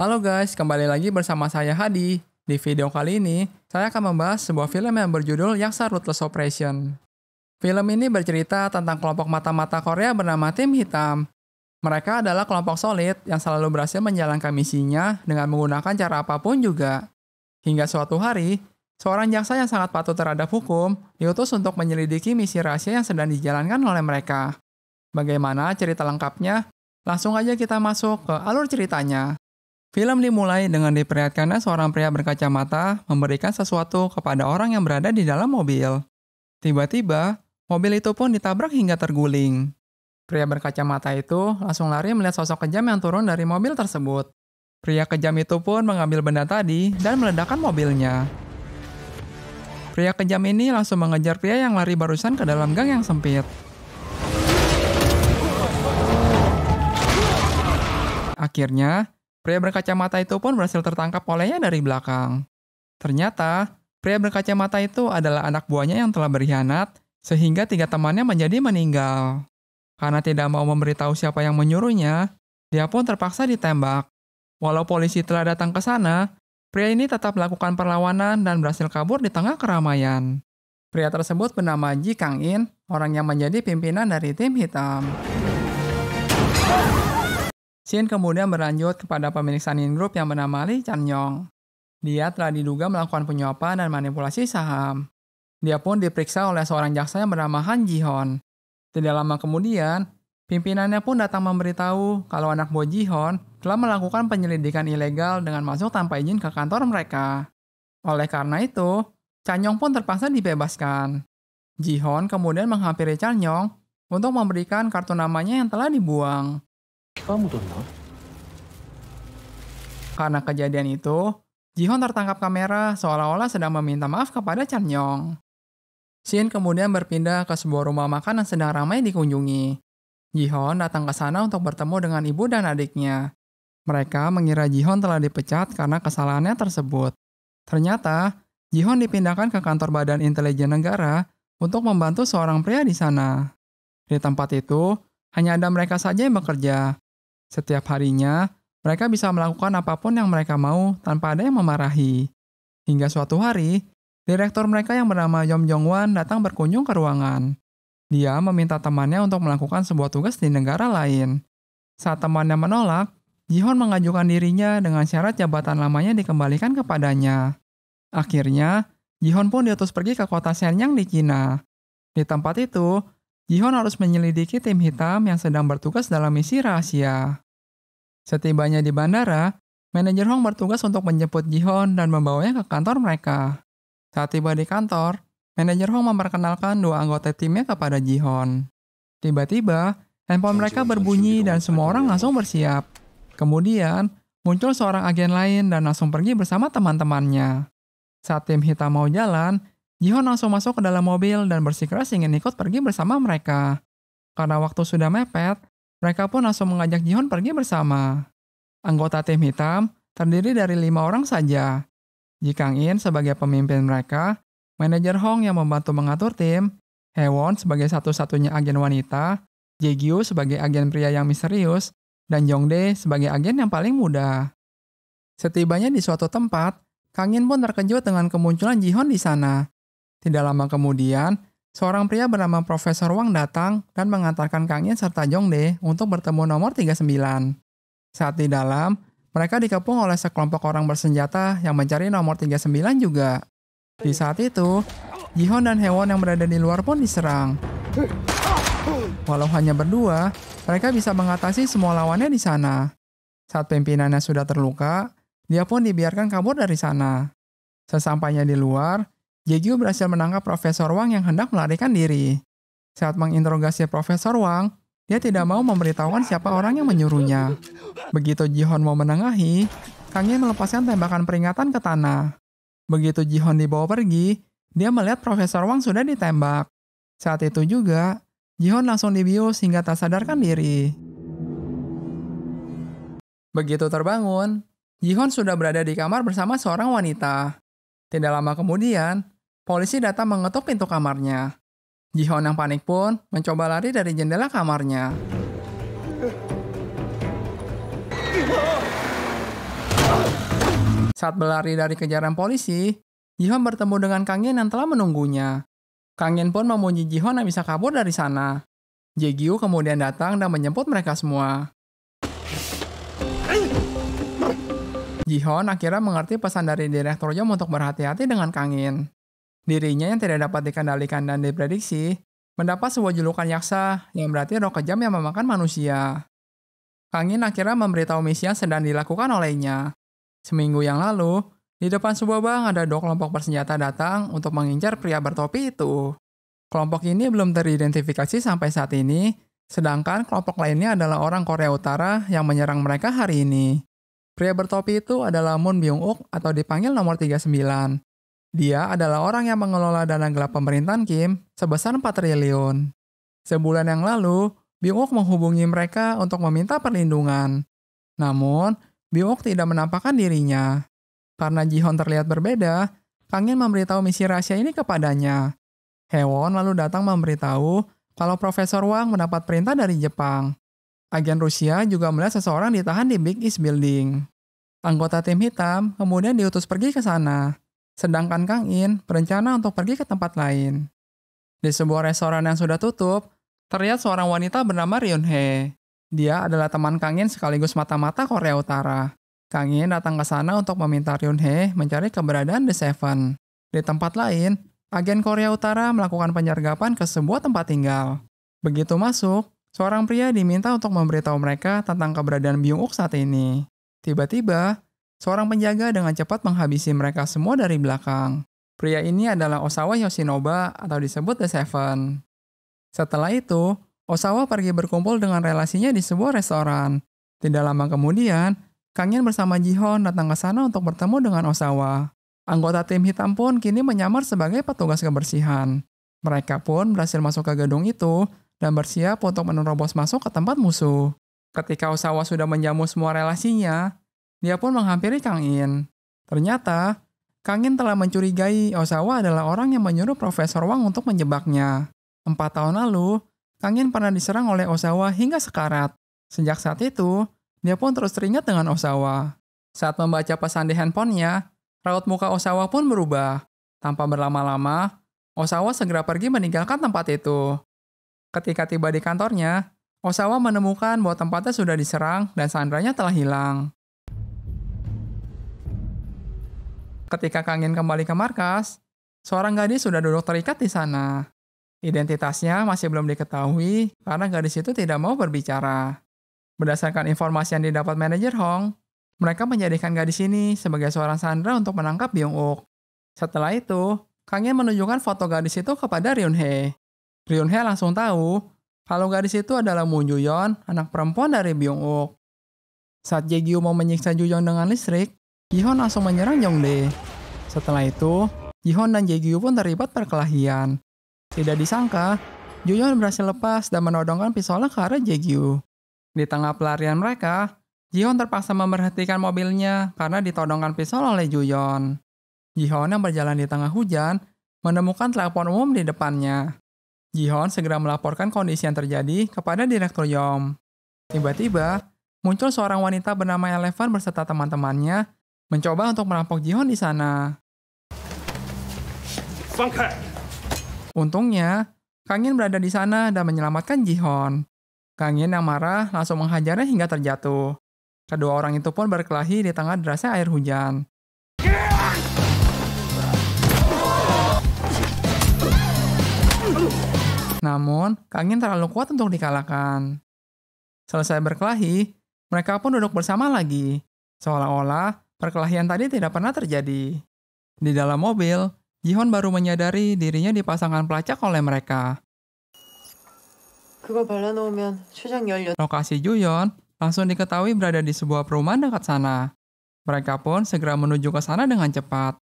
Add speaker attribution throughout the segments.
Speaker 1: Halo guys, kembali lagi bersama saya Hadi. Di video kali ini, saya akan membahas sebuah film yang berjudul Yaksa Ruthless Operation. Film ini bercerita tentang kelompok mata-mata Korea bernama Tim Hitam. Mereka adalah kelompok solid yang selalu berhasil menjalankan misinya dengan menggunakan cara apapun juga. Hingga suatu hari, seorang jaksa yang sangat patuh terhadap hukum diutus untuk menyelidiki misi rahasia yang sedang dijalankan oleh mereka. Bagaimana cerita lengkapnya? Langsung aja kita masuk ke alur ceritanya. Film dimulai dengan diperlihatkannya seorang pria berkacamata memberikan sesuatu kepada orang yang berada di dalam mobil. Tiba-tiba, mobil itu pun ditabrak hingga terguling. Pria berkacamata itu langsung lari melihat sosok kejam yang turun dari mobil tersebut. Pria kejam itu pun mengambil benda tadi dan meledakkan mobilnya. Pria kejam ini langsung mengejar pria yang lari barusan ke dalam gang yang sempit. Akhirnya, Pria berkacamata itu pun berhasil tertangkap olehnya dari belakang. Ternyata, pria berkacamata itu adalah anak buahnya yang telah berkhianat, sehingga tiga temannya menjadi meninggal. Karena tidak mau memberitahu siapa yang menyuruhnya, dia pun terpaksa ditembak. Walau polisi telah datang ke sana, pria ini tetap melakukan perlawanan dan berhasil kabur di tengah keramaian. Pria tersebut bernama Ji Kang In, orang yang menjadi pimpinan dari tim hitam. Shin kemudian berlanjut kepada pemilik Sanin Group yang bernama Lee Chan Yong. Dia telah diduga melakukan penyuapan dan manipulasi saham. Dia pun diperiksa oleh seorang jaksa yang bernama Han Ji Hon. Tidak lama kemudian, pimpinannya pun datang memberitahu kalau anak buah Ji Hon telah melakukan penyelidikan ilegal dengan masuk tanpa izin ke kantor mereka. Oleh karena itu, Chan Yong pun terpaksa dibebaskan. Ji Hon kemudian menghampiri Chan Yong untuk memberikan kartu namanya yang telah dibuang. Kamu tonton? Karena kejadian itu, Jihon tertangkap kamera seolah-olah sedang meminta maaf kepada Chan Yong. Shin kemudian berpindah ke sebuah rumah makan yang sedang ramai dikunjungi. Jihon datang ke sana untuk bertemu dengan ibu dan adiknya. Mereka mengira Jihon telah dipecat karena kesalahannya tersebut. Ternyata, Jihon dipindahkan ke kantor Badan Intelijen Negara untuk membantu seorang pria di sana. Di tempat itu, hanya ada mereka saja yang bekerja. Setiap harinya, mereka bisa melakukan apapun yang mereka mau tanpa ada yang memarahi. Hingga suatu hari, direktur mereka yang bernama Yom Jong Wan datang berkunjung ke ruangan. Dia meminta temannya untuk melakukan sebuah tugas di negara lain. Saat temannya menolak, Jihon mengajukan dirinya dengan syarat jabatan lamanya dikembalikan kepadanya. Akhirnya, Jihon pun diutus pergi ke kota Shenyang di Cina. Di tempat itu, Jihon harus menyelidiki tim hitam yang sedang bertugas dalam misi rahasia. Setibanya di bandara, manajer Hong bertugas untuk menjemput Jihon dan membawanya ke kantor mereka. Saat tiba di kantor, manajer Hong memperkenalkan dua anggota timnya kepada Jihon. Tiba-tiba, handphone mereka berbunyi gitu, dan semua gitu. orang langsung bersiap. Kemudian, muncul seorang agen lain dan langsung pergi bersama teman-temannya. Saat tim hitam mau jalan, Jihon langsung masuk ke dalam mobil dan bersikeras ingin ikut pergi bersama mereka. Karena waktu sudah mepet, mereka pun langsung mengajak Jihon pergi bersama. Anggota tim hitam terdiri dari lima orang saja. Ji Kang In sebagai pemimpin mereka, manajer Hong yang membantu mengatur tim, Hewon sebagai satu-satunya agen wanita, Ji-gyu sebagai agen pria yang misterius, dan Jong-de sebagai agen yang paling muda. Setibanya di suatu tempat, Kang In pun terkejut dengan kemunculan Jihon di sana tidak lama kemudian, seorang pria bernama Profesor Wang datang dan mengantarkan Kang Yin serta Jongde untuk bertemu nomor 39. Saat di dalam, mereka dikepung oleh sekelompok orang bersenjata yang mencari nomor 39 juga. Di saat itu, Jihon dan Hewon yang berada di luar pun diserang. Walau hanya berdua, mereka bisa mengatasi semua lawannya di sana. Saat pimpinannya sudah terluka, dia pun dibiarkan kabur dari sana. Sesampainya di luar, Jegyu berhasil menangkap Profesor Wang yang hendak melarikan diri. Saat menginterogasi Profesor Wang, dia tidak mau memberitahukan siapa orang yang menyuruhnya. Begitu Jihon mau menengahi, Kang Ye melepaskan tembakan peringatan ke tanah. Begitu Jihon dibawa pergi, dia melihat Profesor Wang sudah ditembak. Saat itu juga, Jihon langsung dibius hingga tak sadarkan diri. Begitu terbangun, Jihon sudah berada di kamar bersama seorang wanita. Tidak lama kemudian, polisi datang mengetuk pintu kamarnya. Jihon yang panik pun mencoba lari dari jendela kamarnya. Saat berlari dari kejaran polisi, Jihon bertemu dengan Kang yang telah menunggunya. Kang pun memuji Jihon yang bisa kabur dari sana. Jigyu kemudian datang dan menjemput mereka semua. Jihon akhirnya mengerti pesan dari Direktur Jom untuk berhati-hati dengan Kangin. Dirinya yang tidak dapat dikendalikan dan diprediksi, mendapat sebuah julukan yaksa yang berarti roh kejam yang memakan manusia. Kangin akhirnya memberitahu misi yang sedang dilakukan olehnya. Seminggu yang lalu, di depan sebuah bank ada dua kelompok bersenjata datang untuk mengincar pria bertopi itu. Kelompok ini belum teridentifikasi sampai saat ini, sedangkan kelompok lainnya adalah orang Korea Utara yang menyerang mereka hari ini. Pria bertopi itu adalah Moon Byung-uk atau dipanggil nomor 39. Dia adalah orang yang mengelola dana gelap pemerintahan Kim sebesar 4 triliun. Sebulan yang lalu, Byung-uk menghubungi mereka untuk meminta perlindungan. Namun, Byung-uk tidak menampakkan dirinya. Karena Jihon terlihat berbeda, Kang Kangin memberitahu misi rahasia ini kepadanya. Hewon lalu datang memberitahu kalau Profesor Wang mendapat perintah dari Jepang. Agen Rusia juga melihat seseorang ditahan di Big East Building. Anggota tim hitam kemudian diutus pergi ke sana, sedangkan Kang In berencana untuk pergi ke tempat lain. Di sebuah restoran yang sudah tutup, terlihat seorang wanita bernama Ryun He. Dia adalah teman Kang In sekaligus mata-mata Korea Utara. Kang In datang ke sana untuk meminta Ryun He mencari keberadaan The Seven. Di tempat lain, agen Korea Utara melakukan penyergapan ke sebuah tempat tinggal. Begitu masuk, Seorang pria diminta untuk memberitahu mereka tentang keberadaan Byung-uk saat ini. Tiba-tiba, seorang penjaga dengan cepat menghabisi mereka semua dari belakang. Pria ini adalah Osawa Yoshinoba atau disebut The Seven. Setelah itu, Osawa pergi berkumpul dengan relasinya di sebuah restoran. Tidak lama kemudian, Kang bersama Jihon datang ke sana untuk bertemu dengan Osawa. Anggota tim hitam pun kini menyamar sebagai petugas kebersihan. Mereka pun berhasil masuk ke gedung itu dan bersiap untuk menerobos masuk ke tempat musuh. Ketika Osawa sudah menjamu semua relasinya, dia pun menghampiri Kang In. Ternyata, Kang In telah mencurigai Osawa adalah orang yang menyuruh Profesor Wang untuk menjebaknya. Empat tahun lalu, Kang In pernah diserang oleh Osawa hingga sekarat. Sejak saat itu, dia pun terus teringat dengan Osawa. Saat membaca pesan di handphonenya, raut muka Osawa pun berubah. Tanpa berlama-lama, Osawa segera pergi meninggalkan tempat itu. Ketika tiba di kantornya, Osawa menemukan bahwa tempatnya sudah diserang dan sandranya telah hilang. Ketika Kangin kembali ke markas, seorang gadis sudah duduk terikat di sana. Identitasnya masih belum diketahui karena gadis itu tidak mau berbicara. Berdasarkan informasi yang didapat manajer Hong, mereka menjadikan gadis ini sebagai seorang sandra untuk menangkap Byung-uk. Setelah itu, Kangin menunjukkan foto gadis itu kepada Ryun Hee. Ryun langsung tahu kalau gadis itu adalah Moon anak perempuan dari Byung Wook. Saat Jegyu mau menyiksa Juyon dengan listrik, Jihon langsung menyerang Yongde. Setelah itu, Jihon dan Jegyu pun terlibat perkelahian. Tidak disangka, Juyon berhasil lepas dan menodongkan pisau ke arah Jegyu. Di tengah pelarian mereka, Jihon terpaksa memberhentikan mobilnya karena ditodongkan pisau oleh Juyon. Jihon yang berjalan di tengah hujan menemukan telepon umum di depannya. Jihon segera melaporkan kondisi yang terjadi kepada Direktur Yom. Tiba-tiba, muncul seorang wanita bernama Eleven berserta teman-temannya mencoba untuk merampok Jihon di sana. Untungnya, Kangin berada di sana dan menyelamatkan Jihon. Kangin yang marah langsung menghajarnya hingga terjatuh. Kedua orang itu pun berkelahi di tengah derasnya air hujan. Namun, kangen terlalu kuat untuk dikalahkan. Selesai berkelahi, mereka pun duduk bersama lagi, seolah-olah perkelahian tadi tidak pernah terjadi. Di dalam mobil, Jihon baru menyadari dirinya dipasangkan pelacak oleh mereka. Lokasi Juyon langsung diketahui berada di sebuah perumahan dekat sana. Mereka pun segera menuju ke sana dengan cepat.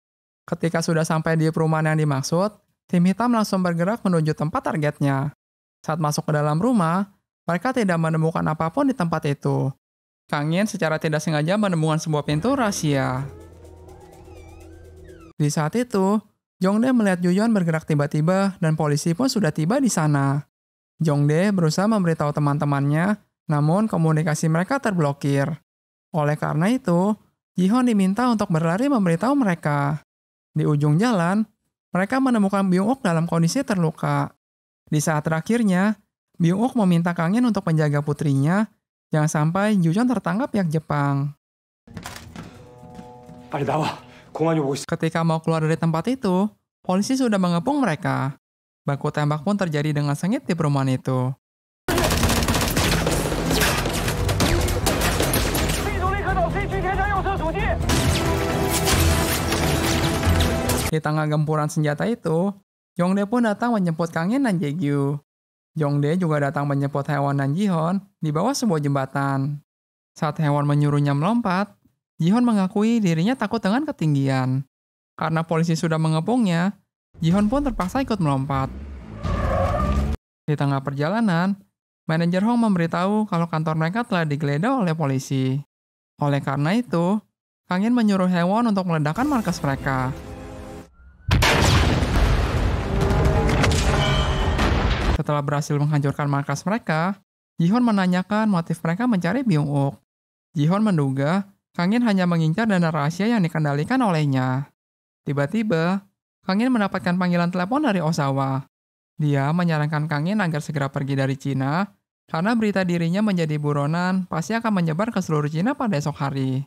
Speaker 1: Ketika sudah sampai di perumahan yang dimaksud, Tim hitam langsung bergerak menuju tempat targetnya. Saat masuk ke dalam rumah, mereka tidak menemukan apapun di tempat itu. Kang Yin secara tidak sengaja menemukan sebuah pintu rahasia. Di saat itu, Jongde melihat Yuyeon bergerak tiba-tiba dan polisi pun sudah tiba di sana. Jongde berusaha memberitahu teman-temannya, namun komunikasi mereka terblokir. Oleh karena itu, Jihon diminta untuk berlari memberitahu mereka. Di ujung jalan, mereka menemukan Byung-ok dalam kondisi terluka. Di saat terakhirnya, Byung-ok meminta Kangin untuk menjaga putrinya, jangan sampai Jujon tertangkap pihak Jepang. Ketika mau keluar dari tempat itu, polisi sudah mengepung mereka. Baku tembak pun terjadi dengan sengit di perumahan itu. Di tengah gempuran senjata itu, Yongde pun datang menjemput Kangin dan Jegyu. Yongde juga datang menjemput Hewan dan Jihon di bawah sebuah jembatan. Saat Hewan menyuruhnya melompat, Jihon mengakui dirinya takut dengan ketinggian. Karena polisi sudah mengepungnya, Jihon pun terpaksa ikut melompat. Di tengah perjalanan, manajer Hong memberitahu kalau kantor mereka telah digeledah oleh polisi. Oleh karena itu, Kangin menyuruh hewan untuk meledakkan markas mereka. Setelah berhasil menghancurkan markas mereka, Jihon menanyakan motif mereka mencari Byung-uk. Jihon menduga Kangin hanya mengincar dana rahasia yang dikendalikan olehnya. Tiba-tiba, Kangin mendapatkan panggilan telepon dari Osawa. Dia menyarankan Kangin agar segera pergi dari Cina karena berita dirinya menjadi buronan pasti akan menyebar ke seluruh Cina pada esok hari.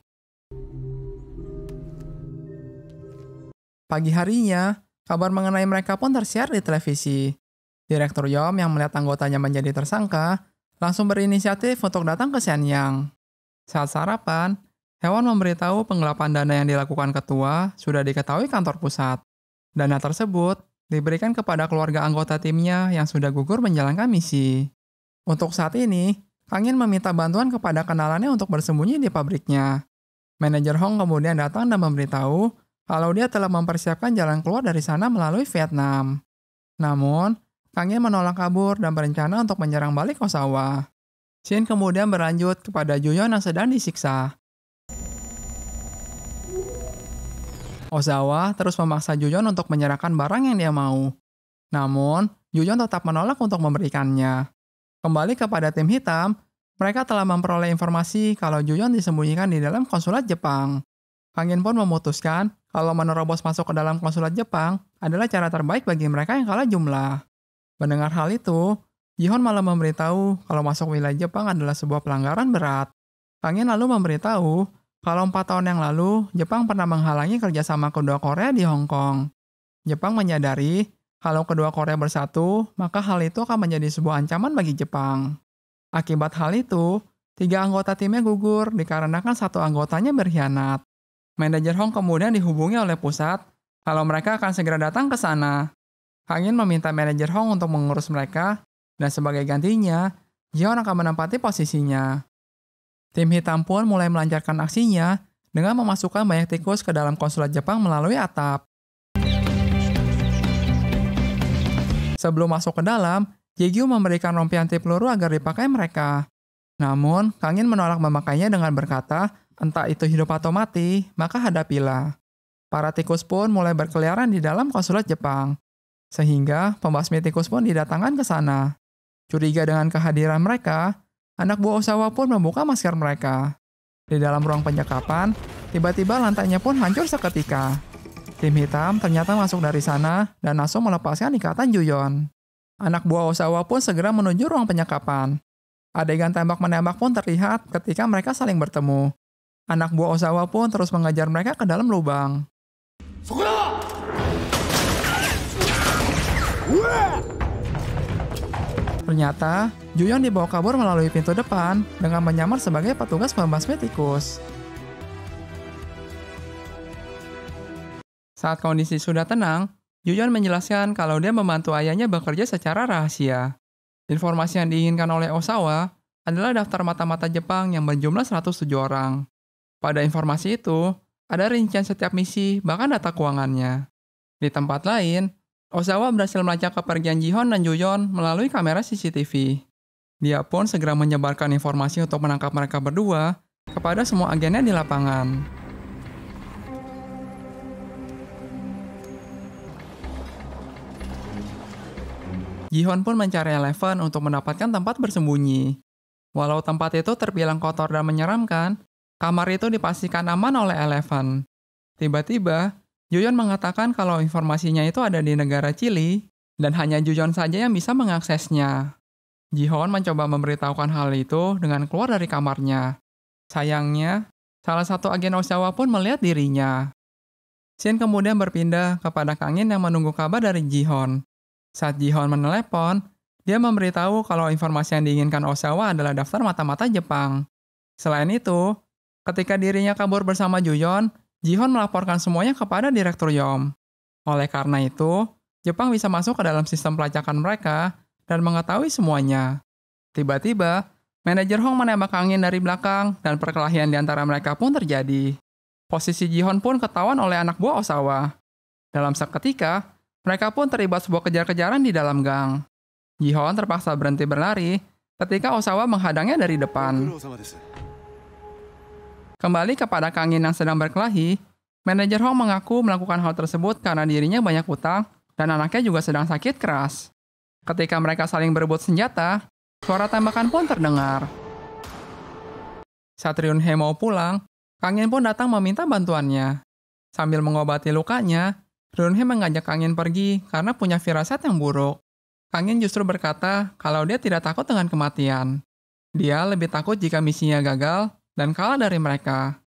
Speaker 1: Pagi harinya, kabar mengenai mereka pun tersiar di televisi. Direktur Yom yang melihat anggotanya menjadi tersangka langsung berinisiatif untuk datang ke Senyang. Saat sarapan, Hewan memberitahu penggelapan dana yang dilakukan ketua sudah diketahui kantor pusat. Dana tersebut diberikan kepada keluarga anggota timnya yang sudah gugur menjalankan misi. Untuk saat ini, Kangin meminta bantuan kepada kenalannya untuk bersembunyi di pabriknya. Manajer Hong kemudian datang dan memberitahu kalau dia telah mempersiapkan jalan keluar dari sana melalui Vietnam. Namun, Kangin menolak kabur dan berencana untuk menyerang balik Osawa. Shin kemudian berlanjut kepada Juyon yang sedang disiksa. Ozawa terus memaksa Juyon untuk menyerahkan barang yang dia mau. Namun, Juyon tetap menolak untuk memberikannya. Kembali kepada tim hitam, mereka telah memperoleh informasi kalau Juyon disembunyikan di dalam konsulat Jepang. Kangin pun memutuskan kalau menerobos masuk ke dalam konsulat Jepang adalah cara terbaik bagi mereka yang kalah jumlah. Mendengar hal itu, Jihon malah memberitahu kalau masuk wilayah Jepang adalah sebuah pelanggaran berat. Kangin lalu memberitahu kalau empat tahun yang lalu, Jepang pernah menghalangi kerjasama kedua Korea di Hong Kong. Jepang menyadari kalau kedua Korea bersatu, maka hal itu akan menjadi sebuah ancaman bagi Jepang. Akibat hal itu, tiga anggota timnya gugur dikarenakan satu anggotanya berkhianat. Manajer Hong kemudian dihubungi oleh pusat kalau mereka akan segera datang ke sana. Kangin meminta manajer Hong untuk mengurus mereka, dan sebagai gantinya, Jeon akan menempati posisinya. Tim hitam pun mulai melancarkan aksinya dengan memasukkan banyak tikus ke dalam konsulat Jepang melalui atap. Sebelum masuk ke dalam, Yegyu memberikan rompi anti peluru agar dipakai mereka. Namun, Kangin menolak memakainya dengan berkata, entah itu hidup atau mati, maka hadapilah. Para tikus pun mulai berkeliaran di dalam konsulat Jepang. Sehingga pembasmi tikus pun didatangkan ke sana. Curiga dengan kehadiran mereka, anak buah Osawa pun membuka masker mereka. Di dalam ruang penyekapan, tiba-tiba lantainya pun hancur seketika. Tim hitam ternyata masuk dari sana dan langsung melepaskan ikatan Juyon. Anak buah Osawa pun segera menuju ruang penyekapan. Adegan tembak-menembak pun terlihat ketika mereka saling bertemu. Anak buah Osawa pun terus mengajar mereka ke dalam lubang. Sukuna! Ternyata, Juyon dibawa kabur melalui pintu depan dengan menyamar sebagai petugas pembasmi tikus. Saat kondisi sudah tenang, Juyon menjelaskan kalau dia membantu ayahnya bekerja secara rahasia. Informasi yang diinginkan oleh Osawa adalah daftar mata-mata Jepang yang berjumlah 107 orang. Pada informasi itu, ada rincian setiap misi, bahkan data keuangannya. Di tempat lain, Ozawa berhasil melacak kepergian Jihon dan Joyon melalui kamera CCTV. Dia pun segera menyebarkan informasi untuk menangkap mereka berdua kepada semua agennya di lapangan. Jihon pun mencari Eleven untuk mendapatkan tempat bersembunyi. Walau tempat itu terbilang kotor dan menyeramkan, kamar itu dipastikan aman oleh Eleven. Tiba-tiba, Yuyon mengatakan kalau informasinya itu ada di negara Chili, dan hanya Jujon saja yang bisa mengaksesnya. Jihon mencoba memberitahukan hal itu dengan keluar dari kamarnya. Sayangnya, salah satu agen Osawa pun melihat dirinya. Shin kemudian berpindah kepada Kangin yang menunggu kabar dari Jihon. Saat Jihon menelepon, dia memberitahu kalau informasi yang diinginkan Osawa adalah daftar mata-mata Jepang. Selain itu, ketika dirinya kabur bersama Juyon, Jihon melaporkan semuanya kepada direktur Yom. Oleh karena itu, Jepang bisa masuk ke dalam sistem pelacakan mereka dan mengetahui semuanya. Tiba-tiba, manajer Hong menembak angin dari belakang dan perkelahian di antara mereka pun terjadi. Posisi Jihon pun ketahuan oleh anak buah Osawa. Dalam seketika, mereka pun terlibat sebuah kejar-kejaran di dalam gang. Jihon terpaksa berhenti berlari ketika Osawa menghadangnya dari depan. Kembali kepada Kang In yang sedang berkelahi, manajer Hong mengaku melakukan hal tersebut karena dirinya banyak utang dan anaknya juga sedang sakit keras. Ketika mereka saling berebut senjata, suara tembakan pun terdengar. Satriun He mau pulang, Kang In pun datang meminta bantuannya. Sambil mengobati lukanya, Ryun He mengajak Kang In pergi karena punya firasat yang buruk. Kang In justru berkata kalau dia tidak takut dengan kematian. Dia lebih takut jika misinya gagal dan kalah dari mereka.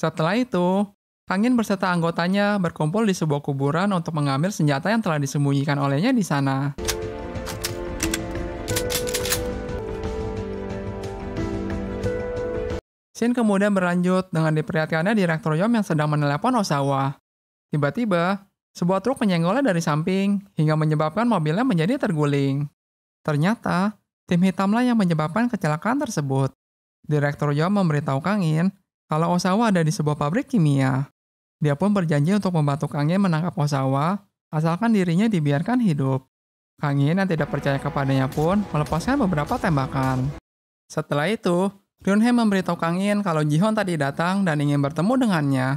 Speaker 1: Setelah itu, Kangin berserta anggotanya berkumpul di sebuah kuburan untuk mengambil senjata yang telah disembunyikan olehnya di sana. Shin kemudian berlanjut dengan diperhatikannya Direktur Yom yang sedang menelepon Osawa. Tiba-tiba, sebuah truk menyenggolnya dari samping hingga menyebabkan mobilnya menjadi terguling. Ternyata, tim hitamlah yang menyebabkan kecelakaan tersebut. Direktur Yo memberitahu Kang In kalau Osawa ada di sebuah pabrik kimia. Dia pun berjanji untuk membantu Kang In menangkap Osawa asalkan dirinya dibiarkan hidup. Kang In yang tidak percaya kepadanya pun melepaskan beberapa tembakan. Setelah itu, He memberitahu Kang In kalau Jihon tadi datang dan ingin bertemu dengannya.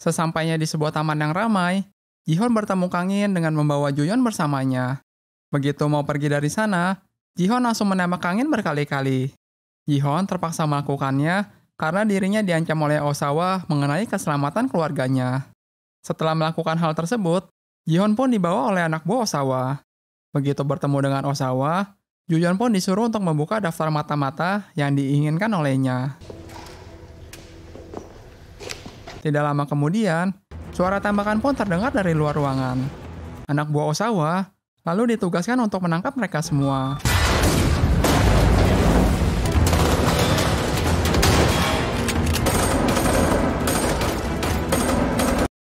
Speaker 1: Sesampainya di sebuah taman yang ramai, Jihon bertemu Kang In dengan membawa Juyon bersamanya. Begitu mau pergi dari sana, Jihon langsung menembak Kang In berkali-kali. Jihon terpaksa melakukannya karena dirinya diancam oleh Osawa mengenai keselamatan keluarganya. Setelah melakukan hal tersebut, Jihon pun dibawa oleh anak buah Osawa. Begitu bertemu dengan Osawa, Jujon pun disuruh untuk membuka daftar mata-mata yang diinginkan olehnya. Tidak lama kemudian, suara tambahan pun terdengar dari luar ruangan. Anak buah Osawa lalu ditugaskan untuk menangkap mereka semua.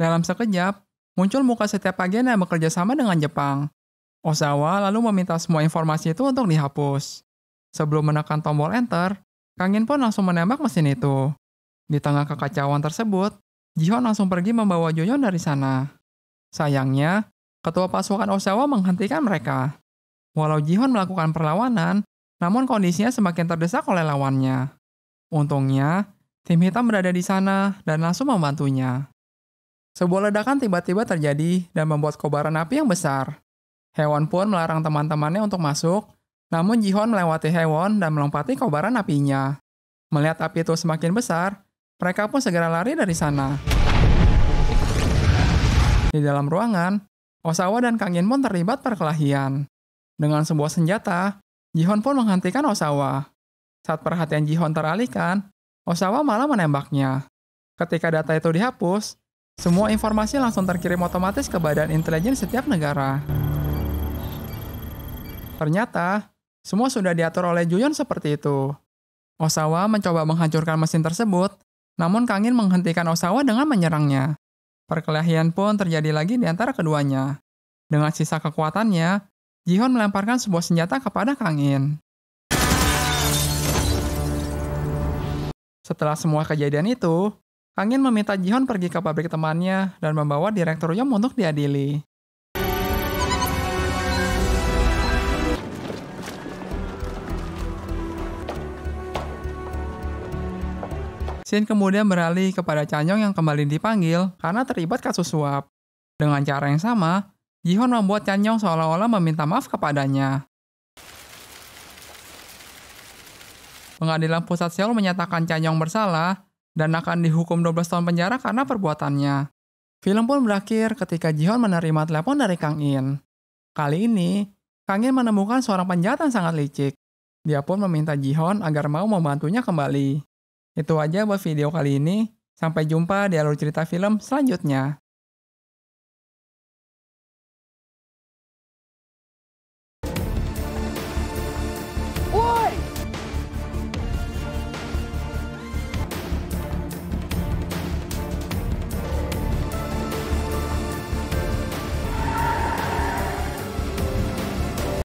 Speaker 1: Dalam sekejap, muncul muka setiap agen yang bekerja sama dengan Jepang. Osawa lalu meminta semua informasi itu untuk dihapus. Sebelum menekan tombol enter, Kangin pun langsung menembak mesin itu. Di tengah kekacauan tersebut, Jihon langsung pergi membawa Joyon dari sana. Sayangnya, ketua pasukan Osawa menghentikan mereka. Walau Jihon melakukan perlawanan, namun kondisinya semakin terdesak oleh lawannya. Untungnya, tim hitam berada di sana dan langsung membantunya. Sebuah ledakan tiba-tiba terjadi dan membuat kobaran api yang besar. Hewan pun melarang teman-temannya untuk masuk, namun Jihon melewati hewan dan melompati kobaran apinya. Melihat api itu semakin besar, mereka pun segera lari dari sana. Di dalam ruangan, Osawa dan Kang-in pun terlibat perkelahian. Dengan sebuah senjata, Jihon pun menghentikan Osawa. Saat perhatian Jihon teralihkan, Osawa malah menembaknya. Ketika data itu dihapus, semua informasi langsung terkirim otomatis ke badan intelijen setiap negara. Ternyata, semua sudah diatur oleh Juyon seperti itu. Osawa mencoba menghancurkan mesin tersebut, namun Kangin menghentikan Osawa dengan menyerangnya. Perkelahian pun terjadi lagi di antara keduanya. Dengan sisa kekuatannya, Jihon melemparkan sebuah senjata kepada Kangin. Setelah semua kejadian itu, Angin meminta Jihon pergi ke pabrik temannya dan membawa direktur direkturnya untuk diadili. Shin kemudian beralih kepada Chanyong yang kembali dipanggil karena terlibat kasus suap. Dengan cara yang sama, Jihon membuat Chanyong seolah-olah meminta maaf kepadanya. Pengadilan Pusat Seoul menyatakan Chanyong bersalah dan akan dihukum 12 tahun penjara karena perbuatannya. Film pun berakhir ketika Jihon menerima telepon dari Kang In. Kali ini, Kang In menemukan seorang penjahat yang sangat licik. Dia pun meminta Jihon agar mau membantunya kembali. Itu aja buat video kali ini. Sampai jumpa di alur cerita film selanjutnya.